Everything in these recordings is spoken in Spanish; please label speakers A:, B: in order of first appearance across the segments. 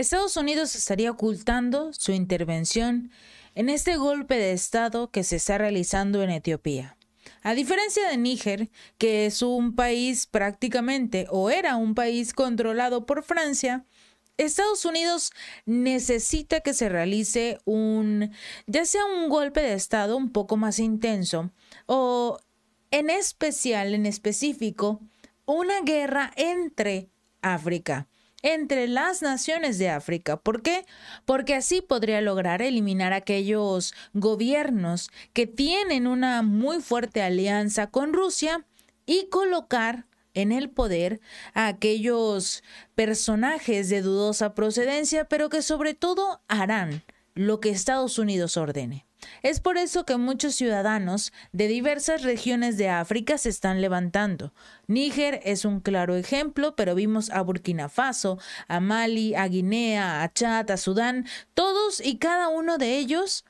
A: Estados Unidos estaría ocultando su intervención en este golpe de Estado que se está realizando en Etiopía. A diferencia de Níger, que es un país prácticamente o era un país controlado por Francia, Estados Unidos necesita que se realice un, ya sea un golpe de Estado un poco más intenso o en especial, en específico, una guerra entre África entre las naciones de África. ¿Por qué? Porque así podría lograr eliminar aquellos gobiernos que tienen una muy fuerte alianza con Rusia y colocar en el poder a aquellos personajes de dudosa procedencia, pero que sobre todo harán lo que Estados Unidos ordene. Es por eso que muchos ciudadanos de diversas regiones de África se están levantando. Níger es un claro ejemplo, pero vimos a Burkina Faso, a Mali, a Guinea, a Chad, a Sudán, todos y cada uno de ellos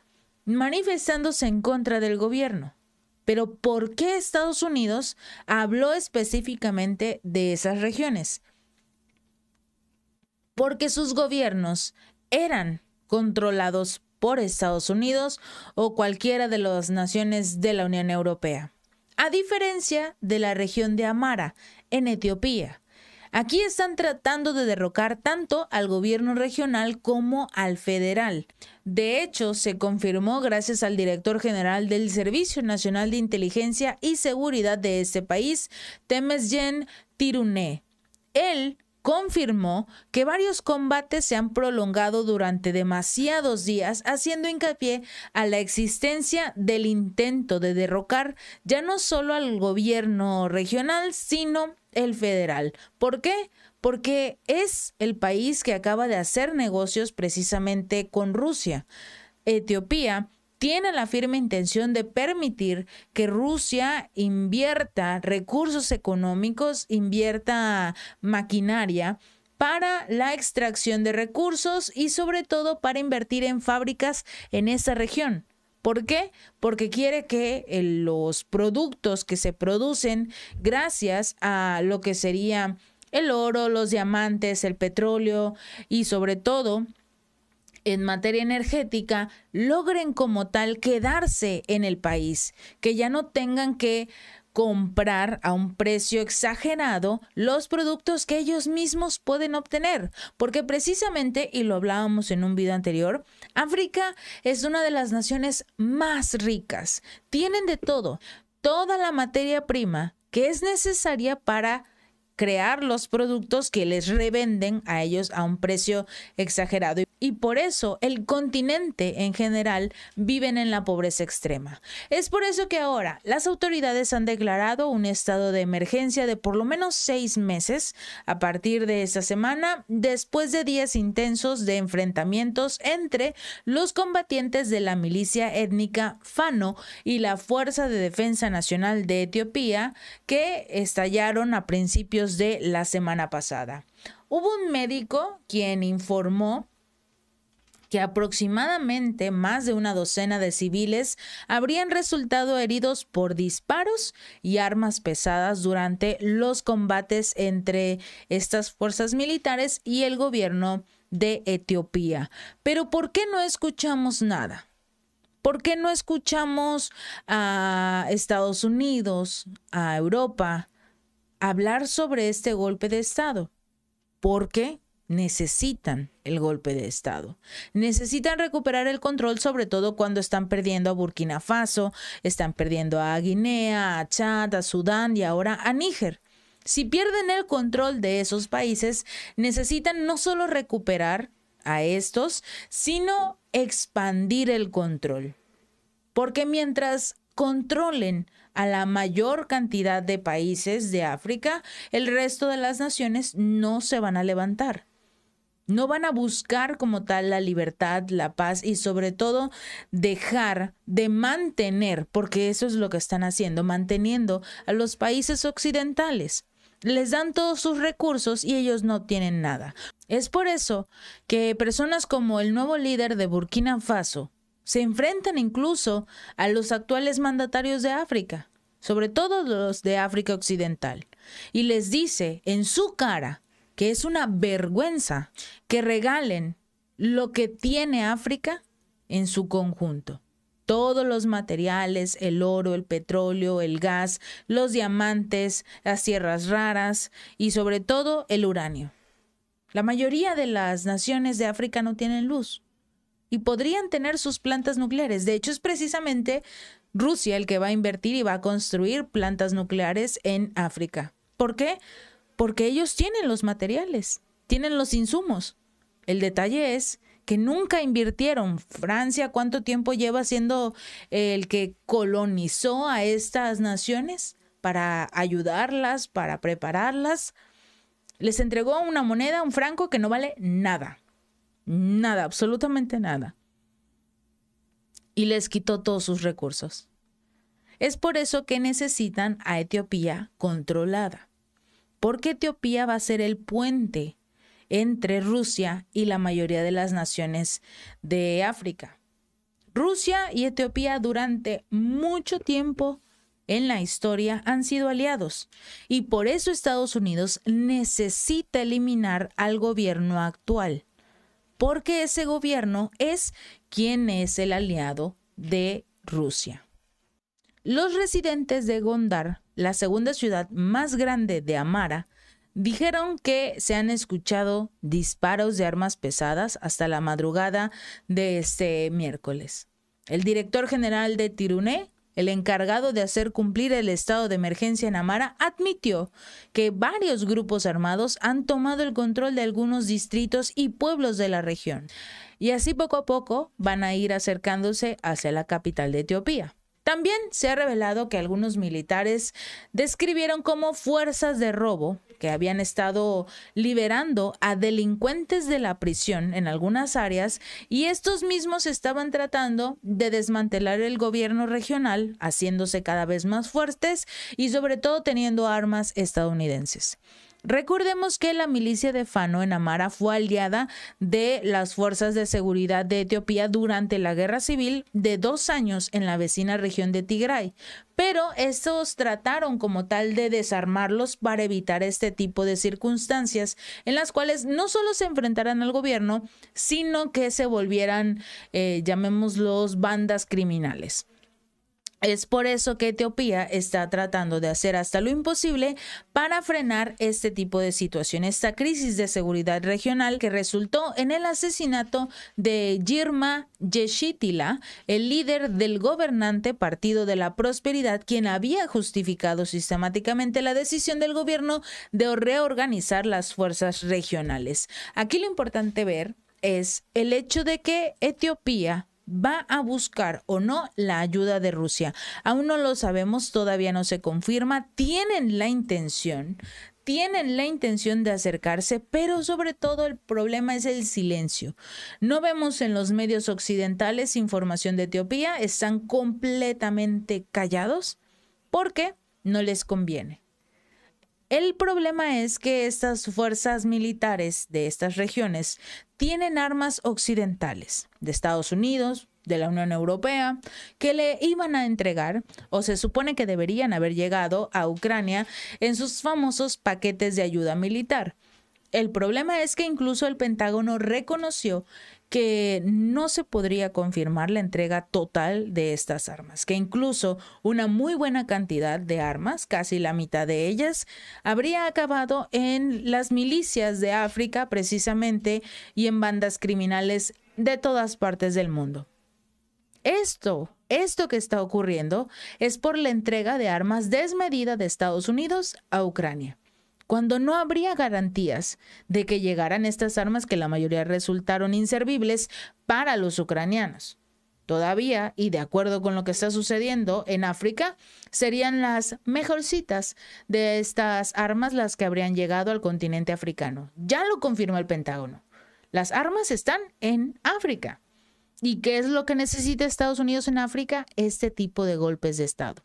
A: manifestándose en contra del gobierno. Pero ¿por qué Estados Unidos habló específicamente de esas regiones? Porque sus gobiernos eran controlados por Estados Unidos o cualquiera de las naciones de la Unión Europea, a diferencia de la región de Amara, en Etiopía. Aquí están tratando de derrocar tanto al gobierno regional como al federal. De hecho, se confirmó gracias al director general del Servicio Nacional de Inteligencia y Seguridad de ese país, Temesgen Tiruné. Él confirmó que varios combates se han prolongado durante demasiados días, haciendo hincapié a la existencia del intento de derrocar ya no solo al gobierno regional, sino el federal. ¿Por qué? Porque es el país que acaba de hacer negocios precisamente con Rusia. Etiopía tiene la firme intención de permitir que Rusia invierta recursos económicos, invierta maquinaria para la extracción de recursos y sobre todo para invertir en fábricas en esa región. ¿Por qué? Porque quiere que eh, los productos que se producen gracias a lo que sería el oro, los diamantes, el petróleo y sobre todo en materia energética logren como tal quedarse en el país, que ya no tengan que comprar a un precio exagerado los productos que ellos mismos pueden obtener, porque precisamente, y lo hablábamos en un video anterior, África es una de las naciones más ricas, tienen de todo, toda la materia prima que es necesaria para crear los productos que les revenden a ellos a un precio exagerado y por eso el continente en general viven en la pobreza extrema. Es por eso que ahora las autoridades han declarado un estado de emergencia de por lo menos seis meses a partir de esta semana, después de días intensos de enfrentamientos entre los combatientes de la milicia étnica Fano y la Fuerza de Defensa Nacional de Etiopía, que estallaron a principios de la semana pasada. Hubo un médico quien informó que aproximadamente más de una docena de civiles habrían resultado heridos por disparos y armas pesadas durante los combates entre estas fuerzas militares y el gobierno de Etiopía. Pero ¿por qué no escuchamos nada? ¿Por qué no escuchamos a Estados Unidos, a Europa, hablar sobre este golpe de Estado? ¿Por qué? necesitan el golpe de Estado. Necesitan recuperar el control, sobre todo cuando están perdiendo a Burkina Faso, están perdiendo a Guinea, a Chad, a Sudán y ahora a Níger. Si pierden el control de esos países, necesitan no solo recuperar a estos, sino expandir el control. Porque mientras controlen a la mayor cantidad de países de África, el resto de las naciones no se van a levantar. No van a buscar como tal la libertad, la paz y sobre todo dejar de mantener, porque eso es lo que están haciendo, manteniendo a los países occidentales. Les dan todos sus recursos y ellos no tienen nada. Es por eso que personas como el nuevo líder de Burkina Faso se enfrentan incluso a los actuales mandatarios de África, sobre todo los de África Occidental, y les dice en su cara que es una vergüenza que regalen lo que tiene África en su conjunto. Todos los materiales, el oro, el petróleo, el gas, los diamantes, las tierras raras y sobre todo el uranio. La mayoría de las naciones de África no tienen luz y podrían tener sus plantas nucleares. De hecho, es precisamente Rusia el que va a invertir y va a construir plantas nucleares en África. ¿Por qué? porque ellos tienen los materiales, tienen los insumos. El detalle es que nunca invirtieron. Francia, ¿cuánto tiempo lleva siendo el que colonizó a estas naciones para ayudarlas, para prepararlas? Les entregó una moneda, un franco que no vale nada. Nada, absolutamente nada. Y les quitó todos sus recursos. Es por eso que necesitan a Etiopía controlada porque Etiopía va a ser el puente entre Rusia y la mayoría de las naciones de África. Rusia y Etiopía durante mucho tiempo en la historia han sido aliados y por eso Estados Unidos necesita eliminar al gobierno actual, porque ese gobierno es quien es el aliado de Rusia. Los residentes de Gondar la segunda ciudad más grande de Amara, dijeron que se han escuchado disparos de armas pesadas hasta la madrugada de este miércoles. El director general de Tiruné, el encargado de hacer cumplir el estado de emergencia en Amara, admitió que varios grupos armados han tomado el control de algunos distritos y pueblos de la región, y así poco a poco van a ir acercándose hacia la capital de Etiopía. También se ha revelado que algunos militares describieron como fuerzas de robo que habían estado liberando a delincuentes de la prisión en algunas áreas y estos mismos estaban tratando de desmantelar el gobierno regional, haciéndose cada vez más fuertes y sobre todo teniendo armas estadounidenses. Recordemos que la milicia de Fano en Amara fue aliada de las fuerzas de seguridad de Etiopía durante la guerra civil de dos años en la vecina región de Tigray, pero estos trataron como tal de desarmarlos para evitar este tipo de circunstancias en las cuales no solo se enfrentaran al gobierno, sino que se volvieran, eh, llamémoslos, bandas criminales. Es por eso que Etiopía está tratando de hacer hasta lo imposible para frenar este tipo de situación, esta crisis de seguridad regional que resultó en el asesinato de Yirma Yeshitila, el líder del gobernante Partido de la Prosperidad, quien había justificado sistemáticamente la decisión del gobierno de reorganizar las fuerzas regionales. Aquí lo importante ver es el hecho de que Etiopía va a buscar o no la ayuda de Rusia. Aún no lo sabemos, todavía no se confirma. Tienen la intención, tienen la intención de acercarse, pero sobre todo el problema es el silencio. No vemos en los medios occidentales información de Etiopía, están completamente callados porque no les conviene. El problema es que estas fuerzas militares de estas regiones tienen armas occidentales, de Estados Unidos, de la Unión Europea que le iban a entregar o se supone que deberían haber llegado a Ucrania en sus famosos paquetes de ayuda militar. El problema es que incluso el Pentágono reconoció que no se podría confirmar la entrega total de estas armas, que incluso una muy buena cantidad de armas, casi la mitad de ellas, habría acabado en las milicias de África precisamente y en bandas criminales de todas partes del mundo. Esto, esto que está ocurriendo es por la entrega de armas desmedida de Estados Unidos a Ucrania cuando no habría garantías de que llegaran estas armas que la mayoría resultaron inservibles para los ucranianos. Todavía, y de acuerdo con lo que está sucediendo en África, serían las mejorcitas de estas armas las que habrían llegado al continente africano. Ya lo confirmó el Pentágono. Las armas están en África. ¿Y qué es lo que necesita Estados Unidos en África? Este tipo de golpes de Estado.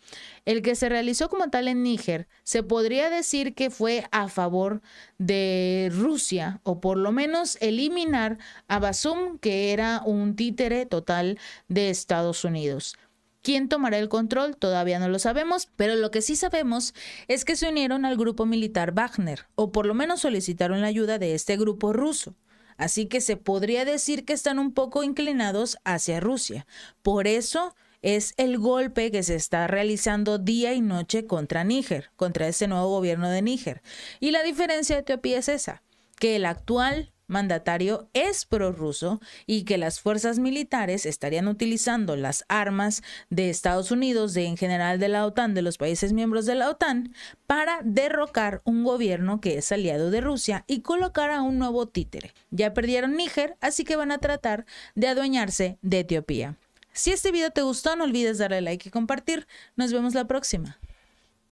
A: El que se realizó como tal en Níger se podría decir que fue a favor de Rusia o por lo menos eliminar a Basum, que era un títere total de Estados Unidos. ¿Quién tomará el control? Todavía no lo sabemos, pero lo que sí sabemos es que se unieron al grupo militar Wagner, o por lo menos solicitaron la ayuda de este grupo ruso. Así que se podría decir que están un poco inclinados hacia Rusia. Por eso es el golpe que se está realizando día y noche contra Níger, contra ese nuevo gobierno de Níger. Y la diferencia de Etiopía es esa, que el actual mandatario es prorruso y que las fuerzas militares estarían utilizando las armas de Estados Unidos, de en general de la OTAN, de los países miembros de la OTAN, para derrocar un gobierno que es aliado de Rusia y colocar a un nuevo títere. Ya perdieron Níger, así que van a tratar de adueñarse de Etiopía. Si este video te gustó, no olvides darle like y compartir. Nos vemos la próxima.